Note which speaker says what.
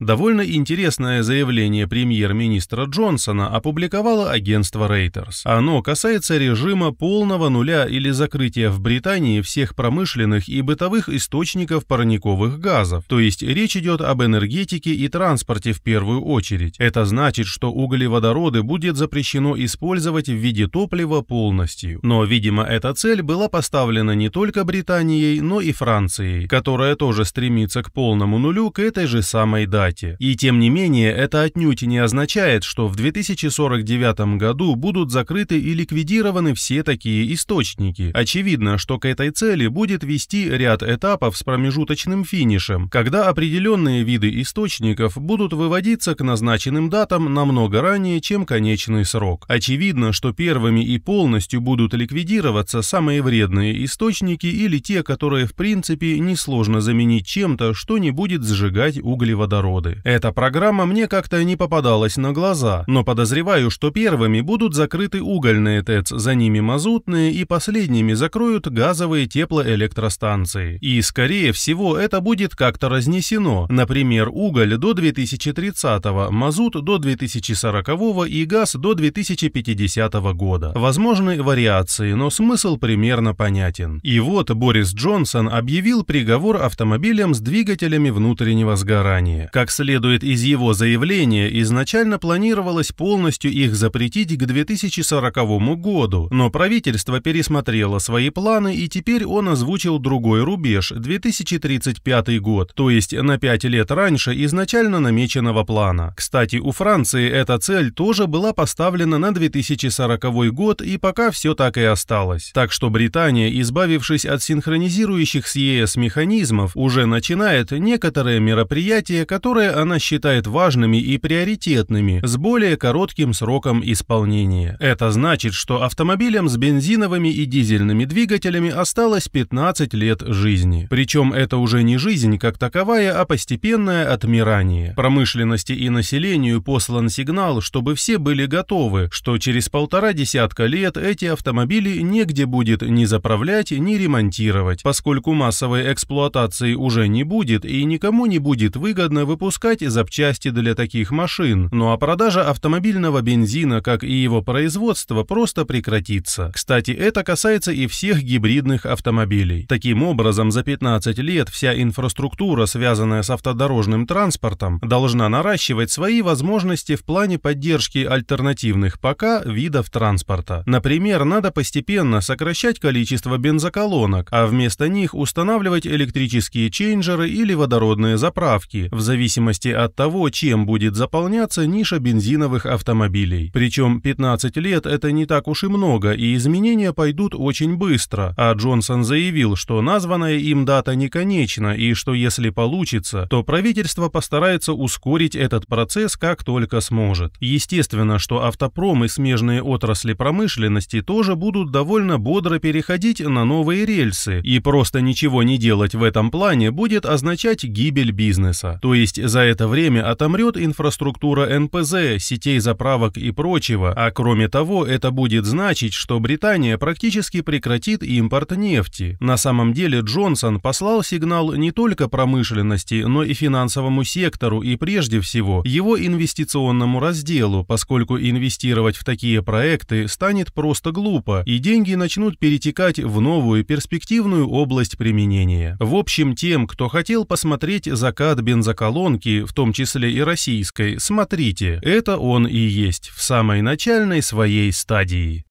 Speaker 1: Довольно интересное заявление премьер-министра Джонсона опубликовало агентство Reuters. Оно касается режима полного нуля или закрытия в Британии всех промышленных и бытовых источников парниковых газов, то есть речь идет об энергетике и транспорте в первую очередь. Это значит, что углеводороды будет запрещено использовать в виде топлива полностью. Но, видимо, эта цель была поставлена не только Британией, но и Францией, которая тоже стремится к полному нулю к этой же самой дате. Кстати. И тем не менее, это отнюдь не означает, что в 2049 году будут закрыты и ликвидированы все такие источники. Очевидно, что к этой цели будет вести ряд этапов с промежуточным финишем, когда определенные виды источников будут выводиться к назначенным датам намного ранее, чем конечный срок. Очевидно, что первыми и полностью будут ликвидироваться самые вредные источники или те, которые в принципе несложно заменить чем-то, что не будет сжигать углеводороды народы. Эта программа мне как-то не попадалась на глаза, но подозреваю, что первыми будут закрыты угольные ТЭЦ, за ними мазутные и последними закроют газовые теплоэлектростанции. И, скорее всего, это будет как-то разнесено. Например, уголь до 2030-го, мазут до 2040-го и газ до 2050 -го года. Возможны вариации, но смысл примерно понятен. И вот Борис Джонсон объявил приговор автомобилям с двигателями внутреннего сгорания. Как как следует из его заявления, изначально планировалось полностью их запретить к 2040 году, но правительство пересмотрело свои планы и теперь он озвучил другой рубеж – 2035 год, то есть на 5 лет раньше изначально намеченного плана. Кстати, у Франции эта цель тоже была поставлена на 2040 год и пока все так и осталось. Так что Британия, избавившись от синхронизирующих с ЕС механизмов, уже начинает некоторые мероприятия, которые которые она считает важными и приоритетными, с более коротким сроком исполнения. Это значит, что автомобилям с бензиновыми и дизельными двигателями осталось 15 лет жизни. Причем это уже не жизнь как таковая, а постепенное отмирание. Промышленности и населению послан сигнал, чтобы все были готовы, что через полтора десятка лет эти автомобили негде будет ни заправлять, ни ремонтировать, поскольку массовой эксплуатации уже не будет и никому не будет выгодно выпускать выпускать запчасти для таких машин, ну а продажа автомобильного бензина, как и его производство, просто прекратится. Кстати, это касается и всех гибридных автомобилей. Таким образом, за 15 лет вся инфраструктура, связанная с автодорожным транспортом, должна наращивать свои возможности в плане поддержки альтернативных пока видов транспорта. Например, надо постепенно сокращать количество бензоколонок, а вместо них устанавливать электрические чейнджеры или водородные заправки, в зависимости зависимости от того, чем будет заполняться ниша бензиновых автомобилей. Причем 15 лет это не так уж и много, и изменения пойдут очень быстро, а Джонсон заявил, что названная им дата не конечна и что если получится, то правительство постарается ускорить этот процесс как только сможет. Естественно, что автопром и смежные отрасли промышленности тоже будут довольно бодро переходить на новые рельсы, и просто ничего не делать в этом плане будет означать гибель бизнеса. То есть за это время отомрет инфраструктура НПЗ, сетей заправок и прочего, а кроме того, это будет значить, что Британия практически прекратит импорт нефти. На самом деле Джонсон послал сигнал не только промышленности, но и финансовому сектору и прежде всего его инвестиционному разделу, поскольку инвестировать в такие проекты станет просто глупо, и деньги начнут перетекать в новую перспективную область применения. В общем, тем, кто хотел посмотреть закат бензоколонн, колонки, в том числе и российской, смотрите, это он и есть в самой начальной своей стадии.